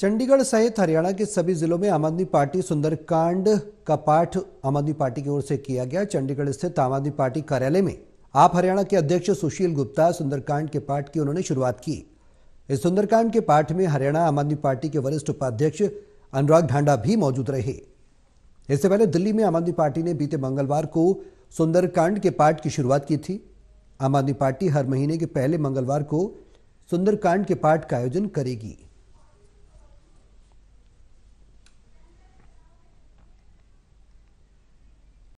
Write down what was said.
चंडीगढ़ सहित हरियाणा के सभी जिलों में आम आदमी पार्टी सुंदरकांड का पाठ आम आदमी पार्टी की ओर से किया गया चंडीगढ़ स्थित आम आदमी पार्टी कार्यालय में आप हरियाणा के अध्यक्ष सुशील गुप्ता सुंदरकांड के पाठ की उन्होंने शुरुआत की इस सुंदरकांड के पाठ में हरियाणा आम आदमी पार्टी के वरिष्ठ उपाध्यक्ष अनुराग ढांडा भी मौजूद रहे इससे पहले दिल्ली में आम आदमी पार्टी ने बीते मंगलवार को सुंदरकांड के पाठ की शुरुआत की थी आम आदमी पार्टी हर महीने के पहले मंगलवार को सुंदरकांड के पाठ का आयोजन करेगी